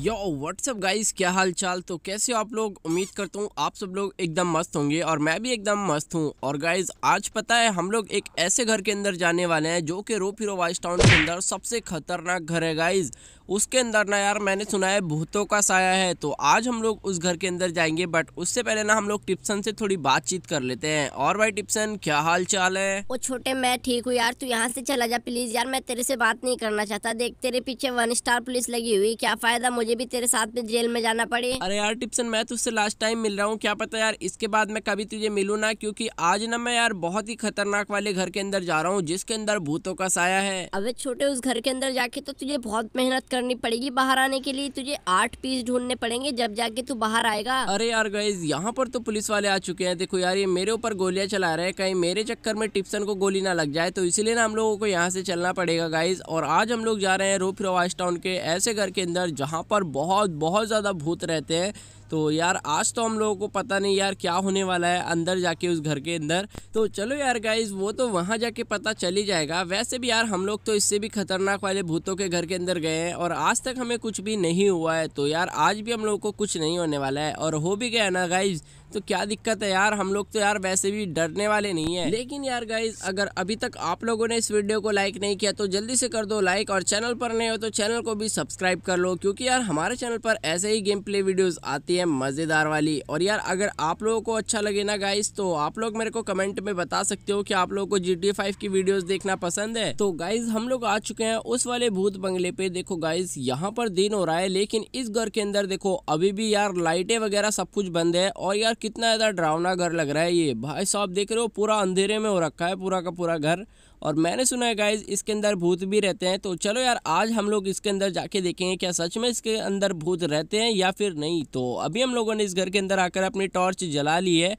यो WhatsApp guys क्या हाल चाल तो कैसे आप लोग उम्मीद करता हूँ आप सब लोग एकदम मस्त होंगे और मैं भी एकदम मस्त हूँ और गाइस आज पता है हम लोग एक ऐसे घर के अंदर जाने वाले हैं जो कि रोप हीरो वाइस टाउन के अंदर सबसे खतरनाक घर है गाइस उसके अंदर ना यार मैंने सुना है भूतों का साया है तो आज हम लोग उस घर के अंदर जाएंगे बट उससे पहले ना हम लोग टिप्सन से थोड़ी बातचीत कर लेते हैं और भाई टिप्सन क्या हाल चाल है वो छोटे मैं ठीक हूँ यार तू यहाँ से चला जा प्लीज यार मैं तेरे से बात नहीं करना चाहता देख तेरे पीछे वन स्टार पुलिस लगी हुई क्या फायदा मुझे भी तेरे साथ में जेल में जाना पड़े अरे यार टिप्सन मैं तुझसे लास्ट टाइम मिल रहा हूँ क्या पता यार इसके बाद मैं कभी तुझे मिलू ना क्यूँकी आज ना मैं यार बहुत ही खतरनाक वाले घर के अंदर जा रहा हूँ जिसके अंदर भूतों का साया है अब छोटे उस घर के अंदर जाके तो तुझे बहुत मेहनत करनी पड़ेगी बाहर आने के लिए तुझे आठ पीस ढूंढने पड़ेंगे जब जाके तू बाहर आएगा अरे यार गाइज यहाँ पर तो पुलिस वाले आ चुके हैं देखो यार ये मेरे ऊपर गोलियां चला रहे हैं कहीं मेरे चक्कर में टिप्सन को गोली ना लग जाए तो इसीलिए ना हम लोगों को यहाँ से चलना पड़ेगा गाइज और आज हम लोग जा रहे हैं रूप रवाज टाउन के ऐसे घर के अंदर जहाँ पर बहुत बहुत ज़्यादा भूत रहते हैं तो यार आज तो हम लोगों को पता नहीं यार क्या होने वाला है अंदर जाके उस घर के अंदर तो चलो यार गाइज वो तो वहाँ जाके पता चल ही जाएगा वैसे भी यार हम लोग तो इससे भी खतरनाक वाले भूतों के घर के अंदर गए हैं और आज तक हमें कुछ भी नहीं हुआ है तो यार आज भी हम लोगों को कुछ नहीं होने वाला है और हो भी गया ना गाइज़ तो क्या दिक्कत है यार हम लोग तो यार वैसे भी डरने वाले नहीं है लेकिन यार गाइज अगर अभी तक आप लोगों ने इस वीडियो को लाइक नहीं किया तो जल्दी से कर दो लाइक और चैनल पर नहीं हो तो चैनल को भी सब्सक्राइब कर लो क्योंकि यार हमारे चैनल पर ऐसे ही गेम प्ले वीडियोज आती है मज़ेदार वाली और यार अगर आप लोगों को अच्छा लगे ना गाइज तो आप लोग मेरे को कमेंट में बता सकते हो कि आप लोगों को जी टी फाइव की वीडियोज देखना पसंद है तो गाइज हम लोग आ चुके हैं उस वाले भूत बंगले पे देखो गाइज यहाँ पर दिन हो रहा है लेकिन इस घर के अंदर देखो अभी भी यार लाइटें वगैरह सब कुछ बंद है और यार कितना ज़्यादा डरावना घर लग रहा है ये भाई साहब देख रहे हो पूरा अंधेरे में हो रखा है पूरा का पूरा घर और मैंने सुना है गाइज इसके अंदर भूत भी रहते हैं तो चलो यार आज हम लोग इसके अंदर जाके देखेंगे क्या सच में इसके अंदर भूत रहते हैं या फिर नहीं तो अभी हम लोगों ने इस घर के अंदर आकर अपनी टॉर्च जला ली है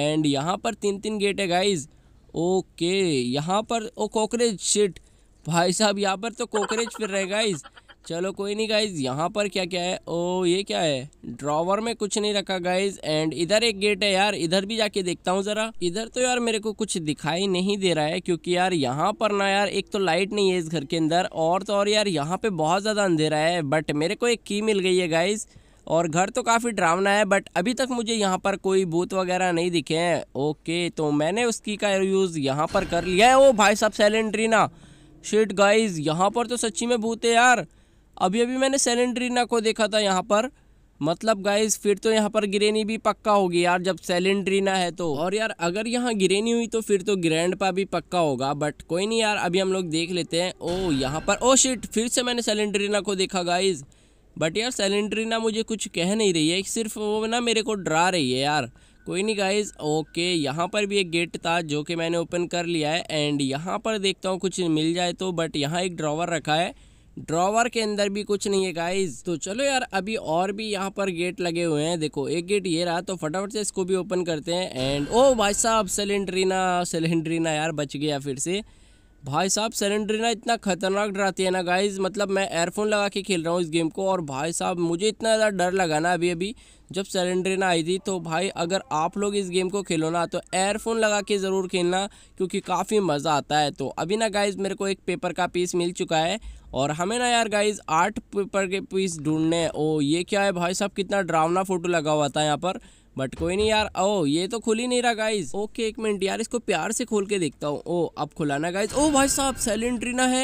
एंड यहाँ पर तीन तीन गेट है गाइज ओके यहाँ पर ओ कॉकरेज शिट भाई साहब यहाँ पर तो कॉकरेज फिर रहे गाइज़ चलो कोई नहीं गाइज यहाँ पर क्या क्या है ओ ये क्या है ड्रॉवर में कुछ नहीं रखा गाइज एंड इधर एक गेट है यार इधर भी जाके देखता हूँ जरा इधर तो यार मेरे को कुछ दिखाई नहीं दे रहा है क्योंकि यार यहाँ पर ना यार एक तो लाइट नहीं है इस घर के अंदर और तो और यार यहाँ पे बहुत ज़्यादा अंधेरा है बट मेरे को एक की मिल गई है गाइज़ और घर तो काफ़ी ड्रावना है बट अभी तक मुझे यहाँ पर कोई भूत वगैरह नहीं दिखे हैं ओके तो मैंने उसकी का यूज़ यहाँ पर कर लिया है ओ भाई साहब ना शिट गाइज यहाँ पर तो सच्ची में भूत है यार अभी अभी मैंने सेलेंड्रीना को देखा था यहाँ पर मतलब गाइज फिर तो यहाँ पर गिरेनी भी पक्का होगी यार जब सेलेंड्रीना है तो और यार अगर यहाँ गिरेनी हुई तो फिर तो ग्रैंड पा भी पक्का होगा बट कोई नहीं यार अभी हम लोग देख लेते हैं ओ यहाँ पर ओ शिट फिर से मैंने सेलेंड्रीना को देखा गाइज बट यार सेलेंड्रीना मुझे कुछ कह नहीं रही है सिर्फ वो ना मेरे को डरा रही है यार कोई नहीं गाइज ओके यहाँ पर भी एक गेट था जो कि मैंने ओपन कर लिया है एंड यहाँ पर देखता हूँ कुछ मिल जाए तो बट यहाँ एक ड्रॉवर रखा है ड्रॉवर के अंदर भी कुछ नहीं है गाइज तो चलो यार अभी और भी यहाँ पर गेट लगे हुए हैं देखो एक गेट ये रहा तो फटाफट से इसको भी ओपन करते हैं एंड ओ भाई साहब सिलेंड्रीना सिलेंड्रीना यार बच गया फिर से भाई साहब सरेंड्रीना इतना खतरनाक डराती है ना गाइज मतलब मैं एयरफोन लगा के खेल रहा हूँ इस गेम को और भाई साहब मुझे इतना ज़्यादा डर लगा ना अभी अभी जब सरेंड्रीना आई थी तो भाई अगर आप लोग इस गेम को खेलो ना तो एयरफोन लगा के ज़रूर खेलना क्योंकि काफ़ी मज़ा आता है तो अभी ना गाइज़ मेरे को एक पेपर का पीस मिल चुका है और हमें ना यार गाइज आठ पेपर के पीस ढूंढने ओ ये क्या है भाई साहब कितना डरावना फ़ोटो लगा हुआ था यहाँ पर बट कोई नहीं यार ओ ये तो खुल ही नहीं रहा गाइज ओके एक मिनट यार इसको प्यार से खोल के देखता हूँ ओ अब खुला ना गाइज ओ भाई साहब सेलेंड्रीना है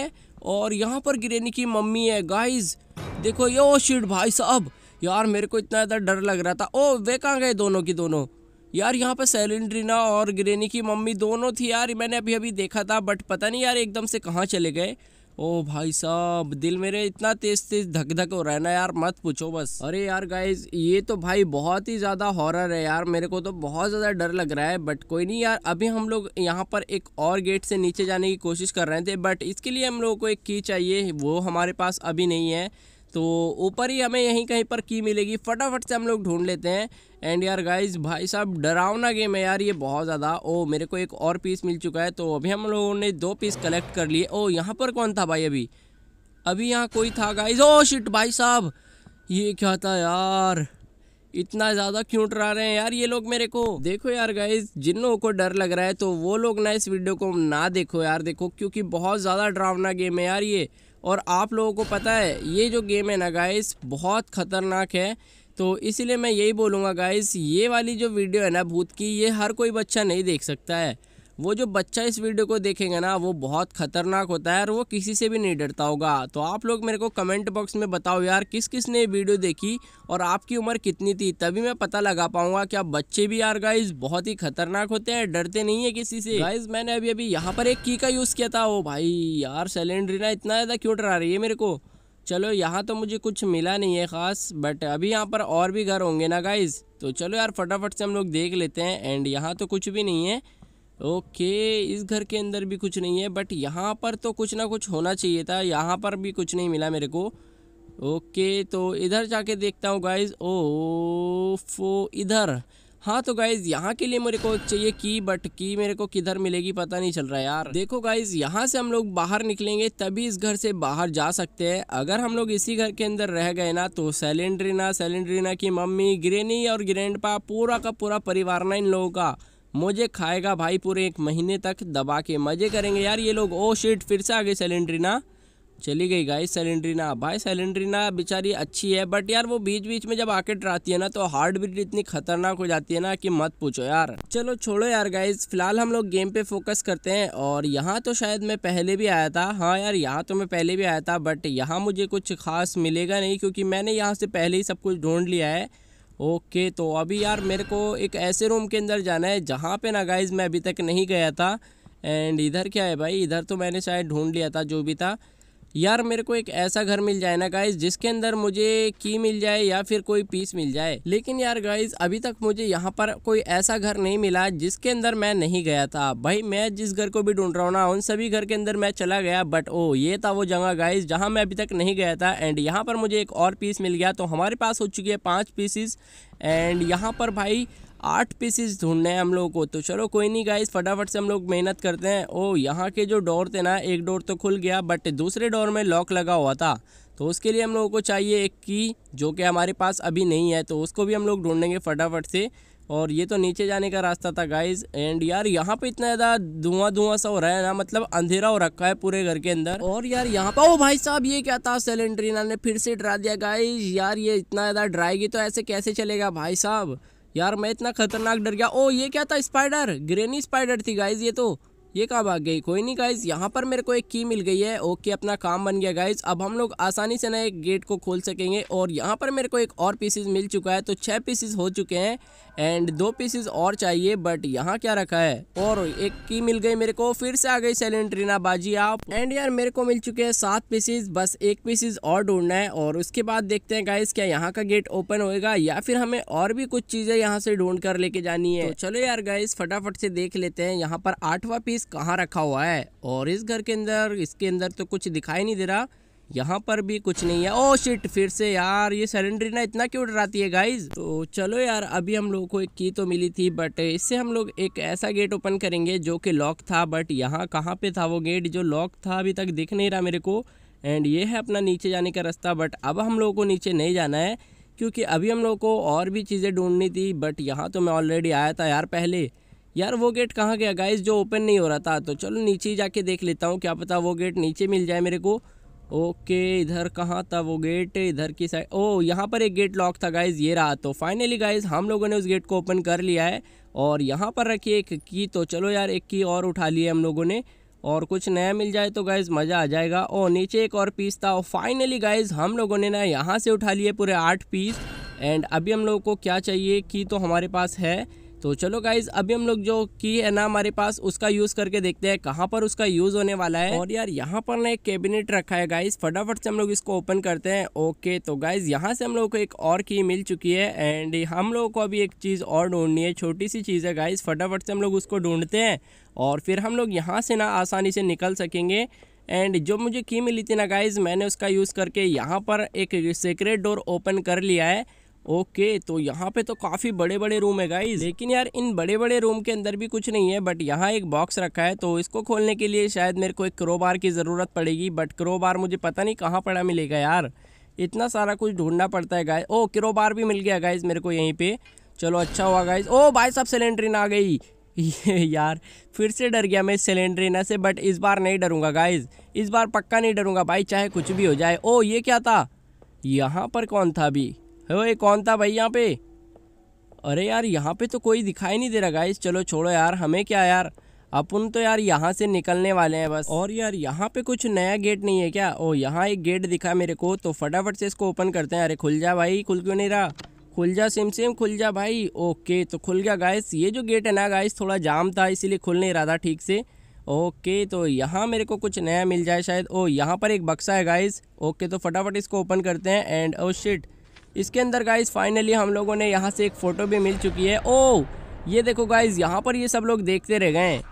और यहाँ पर गिरेनी की मम्मी है गाइज देखो ये ओ oh, शिट भाई साहब यार मेरे को इतना ज़्यादा डर लग रहा था ओ वे कहाँ गए दोनों की दोनों यार यहाँ पर सेलेंड्रीना और ग्रेनी की मम्मी दोनों थी यार मैंने अभी अभी देखा था बट पता नहीं यार एकदम से कहाँ चले गए ओ भाई साहब दिल मेरे इतना तेज तेज धक धक हो रहा है ना यार मत पूछो बस अरे यार गाइज ये तो भाई बहुत ही ज्यादा हॉरर है यार मेरे को तो बहुत ज्यादा डर लग रहा है बट कोई नहीं यार अभी हम लोग यहाँ पर एक और गेट से नीचे जाने की कोशिश कर रहे थे बट इसके लिए हम लोगों को एक की चाहिए वो हमारे पास अभी नहीं है तो ऊपर ही हमें यहीं कहीं पर की मिलेगी फटाफट से हम लोग ढूंढ लेते हैं एंड यार गाइज भाई साहब डरावना गेम है यार ये बहुत ज़्यादा ओ मेरे को एक और पीस मिल चुका है तो अभी हम लोगों ने दो पीस कलेक्ट कर लिए ओ यहाँ पर कौन था भाई अभी अभी यहाँ कोई था गाइज ओ शिट भाई साहब ये क्या था यार इतना ज़्यादा क्यों डरा रहे हैं यार ये लोग मेरे को देखो यार गाइज जिन लोगों को डर लग रहा है तो वो लोग ना इस वीडियो को ना देखो यार देखो क्योंकि बहुत ज़्यादा डरावना गेम है यार ये और आप लोगों को पता है ये जो गेम है ना गाइस बहुत ख़तरनाक है तो इसलिए मैं यही बोलूँगा गाइस ये वाली जो वीडियो है ना भूत की ये हर कोई बच्चा नहीं देख सकता है वो जो बच्चा इस वीडियो को देखेंगे ना वो बहुत खतरनाक होता है और वो किसी से भी नहीं डरता होगा तो आप लोग मेरे को कमेंट बॉक्स में बताओ यार किस किस ने वीडियो देखी और आपकी उम्र कितनी थी तभी मैं पता लगा पाऊंगा कि आप बच्चे भी यार गाइज बहुत ही खतरनाक होते हैं डरते नहीं है किसी से गाइज मैंने अभी अभी यहाँ पर एक की का यूज़ किया था वो भाई यार ना इतना ज़्यादा क्यों डरा रही है मेरे को चलो यहाँ तो मुझे कुछ मिला नहीं है ख़ास बट अभी यहाँ पर और भी घर होंगे ना गाइज तो चलो यार फटाफट से हम लोग देख लेते हैं एंड यहाँ तो कुछ भी नहीं है ओके इस घर के अंदर भी कुछ नहीं है बट यहाँ पर तो कुछ ना कुछ होना चाहिए था यहाँ पर भी कुछ नहीं मिला मेरे को ओके तो इधर जाके देखता हूँ गाइज ओ फो इधर हाँ तो गाइज यहाँ के लिए मेरे को चाहिए की बट की मेरे को किधर मिलेगी पता नहीं चल रहा यार देखो गाइज यहाँ से हम लोग बाहर निकलेंगे तभी इस घर से बाहर जा सकते हैं अगर हम लोग इसी घर के अंदर रह गए ना तो सैलेंड्रीना सैलेंड्रीना की मम्मी ग्रेनी और ग्रैंडपा पूरा का पूरा परिवार ना इन लोगों का मुझे खाएगा भाई पूरे एक महीने तक दबा के मज़े करेंगे यार ये लोग ओ oh शिट फिर से आ गई सेलेंड्रीना चली गई गाइस सेलेंड्रीना भाई सेलेंड्रीना बेचारी अच्छी है बट यार वो बीच बीच में जब आके डराती है ना तो हार्ट बीट इतनी खतरनाक हो जाती है ना कि मत पूछो यार चलो छोड़ो यार गाइस फिलहाल हम लोग गेम पे फोकस करते हैं और यहाँ तो शायद मैं पहले भी आया था हाँ यार यहाँ तो मैं पहले भी आया था बट यहाँ मुझे कुछ खास मिलेगा नहीं क्योंकि मैंने यहाँ से पहले ही सब कुछ ढूंढ लिया है ओके तो अभी यार मेरे को एक ऐसे रूम के अंदर जाना है जहाँ पे ना गाइज मैं अभी तक नहीं गया था एंड इधर क्या है भाई इधर तो मैंने शायद ढूंढ लिया था जो भी था यार मेरे को एक ऐसा घर मिल जाए ना गाइज जिसके अंदर मुझे की मिल जाए या फिर कोई पीस मिल जाए लेकिन यार गाइज अभी तक मुझे यहाँ पर कोई ऐसा घर नहीं मिला जिसके अंदर मैं नहीं गया था भाई मैं जिस घर को भी ढूंढ रहा हूँ ना उन सभी घर के अंदर मैं चला गया बट ओ ये था वो जगह गाइज जहाँ मैं अभी तक नहीं गया था एंड यहाँ पर मुझे एक और पीस मिल गया तो हमारे पास हो चुकी है पाँच पीसीस एंड यहाँ पर भाई आठ पीसेस ढूंढने हैं हम लोगों को तो चलो कोई नहीं गाइस फटाफट से हम लोग मेहनत करते हैं ओ यहाँ के जो डोर थे ना एक डोर तो खुल गया बट दूसरे डोर में लॉक लगा हुआ था तो उसके लिए हम लोगों को चाहिए एक की जो कि हमारे पास अभी नहीं है तो उसको भी हम लोग ढूंढेंगे फटाफट से और ये तो नीचे जाने का रास्ता था गाइज एंड यार यहाँ पे इतना ज़्यादा धुआं धुआं सा हो रहा है ना मतलब अंधेरा हो रखा है पूरे घर के अंदर और यार यहाँ पर ओ भाई साहब ये क्या था सेलेंट्रीना ने फिर से डरा दिया गाइज यार ये इतना ज़्यादा डराएगी तो ऐसे कैसे चलेगा भाई साहब यार मैं इतना खतरनाक डर गया ओ ये क्या था स्पाइडर ग्रेनी स्पाइडर थी गाइज ये तो ये कहाँ भाग गई कोई नहीं गाइज यहाँ पर मेरे को एक की मिल गई है ओके अपना काम बन गया गाइज अब हम लोग आसानी से ना एक गेट को खोल सकेंगे और यहाँ पर मेरे को एक और पीसीज मिल चुका है तो छः पीसीज हो चुके हैं एंड दो पीसेस और चाहिए बट यहाँ क्या रखा है और एक की मिल गई मेरे को फिर से आ गई सेलेंट्रीना बाजी आप एंड यार मेरे को मिल चुके हैं सात पीसेस बस एक पीसेस और ढूंढना है और उसके बाद देखते हैं गाइस क्या यहाँ का गेट ओपन होएगा या फिर हमें और भी कुछ चीजें यहाँ से ढूंढ कर लेके जानी है तो चलो यार गाइस फटाफट से देख लेते हैं यहाँ पर आठवा पीस कहाँ रखा हुआ है और इस घर के अंदर इसके अंदर तो कुछ दिखाई नहीं दे रहा यहाँ पर भी कुछ नहीं है ओ oh, शिट फिर से यार ये सरेंडरी ना इतना क्यों डराती है गाइज तो चलो यार अभी हम लोगों को एक की तो मिली थी बट इससे हम लोग एक ऐसा गेट ओपन करेंगे जो कि लॉक था बट यहाँ कहाँ पे था वो गेट जो लॉक था अभी तक दिख नहीं रहा मेरे को एंड ये है अपना नीचे जाने का रास्ता बट अब हम लोगों को नीचे नहीं जाना है क्योंकि अभी हम लोग को और भी चीज़ें ढूंढनी थी बट यहाँ तो मैं ऑलरेडी आया था यार पहले यार वो गेट कहाँ गया गाइज जो ओपन नहीं हो रहा था तो चलो नीचे ही जाके देख लेता हूँ क्या पता वो गेट नीचे मिल जाए मेरे को ओके इधर कहाँ था वो गेट इधर की साइड ओह यहाँ पर एक गेट लॉक था गाइज ये रहा तो फाइनली गाइज हम लोगों ने उस गेट को ओपन कर लिया है और यहाँ पर रखी एक की तो चलो यार एक की और उठा ली है हम लोगों ने और कुछ नया मिल जाए तो गाइज मज़ा आ जाएगा और नीचे एक और पीस था और फाइनली गाइज हम लोगों ने ना यहाँ से उठा लिए पूरे आठ पीस एंड अभी हम लोगों को क्या चाहिए की तो हमारे पास है तो चलो गाइज अभी हम लोग जो की है ना हमारे पास उसका यूज़ करके देखते हैं कहाँ पर उसका यूज़ होने वाला है और यार यहाँ पर ना एक कैबिनेट रखा है गाइज फटाफट से हम लोग इसको ओपन करते हैं ओके तो गाइज यहाँ से हम लोग को एक और की मिल चुकी है एंड हम लोगों को अभी एक चीज़ और ढूंढनी है छोटी सी चीज़ है गाइज फटाफट से हम लोग उसको ढूंढते हैं और फिर हम लोग यहाँ से ना आसानी से निकल सकेंगे एंड जो मुझे की मिली थी ना गाइज मैंने उसका यूज़ करके यहाँ पर एक सीक्रेट डोर ओपन कर लिया है ओके तो यहाँ पे तो काफ़ी बड़े बड़े रूम है गाइज लेकिन यार इन बड़े बड़े रूम के अंदर भी कुछ नहीं है बट यहाँ एक बॉक्स रखा है तो इसको खोलने के लिए शायद मेरे को एक क्रोबार की ज़रूरत पड़ेगी बट क्रोबार मुझे पता नहीं कहाँ पड़ा मिलेगा यार इतना सारा कुछ ढूंढना पड़ता है गाइज ओ क्रोबार भी मिल गया गाइज मेरे को यहीं पर चलो अच्छा हुआ गाइज ओ भाई साहब सिलेंड्रीन आ गई यार फिर से डर गया मैं सिलेंड्रीना से बट इस बार नहीं डरूंगा गाइज इस बार पक्का नहीं डरूंगा भाई चाहे कुछ भी हो जाए ओ ये क्या था यहाँ पर कौन था अभी ये कौन था भाई यहाँ पे अरे यार यहाँ पे तो कोई दिखाई नहीं दे रहा गाइस चलो छोड़ो यार हमें क्या यार अपन तो यार यहाँ से निकलने वाले हैं बस और यार यहाँ पे कुछ नया गेट नहीं है क्या ओ यहाँ एक गेट दिखा मेरे को तो फटाफट से इसको ओपन करते हैं अरे खुल जा भाई खुल क्यों नहीं रहा खुल जा सिम सिम खुल जा भाई ओके तो खुल गया गाइस ये जो गेट है ना गाइस थोड़ा जाम था इसीलिए खुल नहीं रहा था ठीक से ओके तो यहाँ मेरे को कुछ नया मिल जाए शायद ओ यहाँ पर एक बक्सा है गाइस ओके तो फटाफट इसको ओपन करते हैं एंड ओ शिट इसके अंदर गाइज फाइनली हम लोगों ने यहाँ से एक फ़ोटो भी मिल चुकी है ओ oh, ये देखो गाइज यहाँ पर ये सब लोग देखते रह गए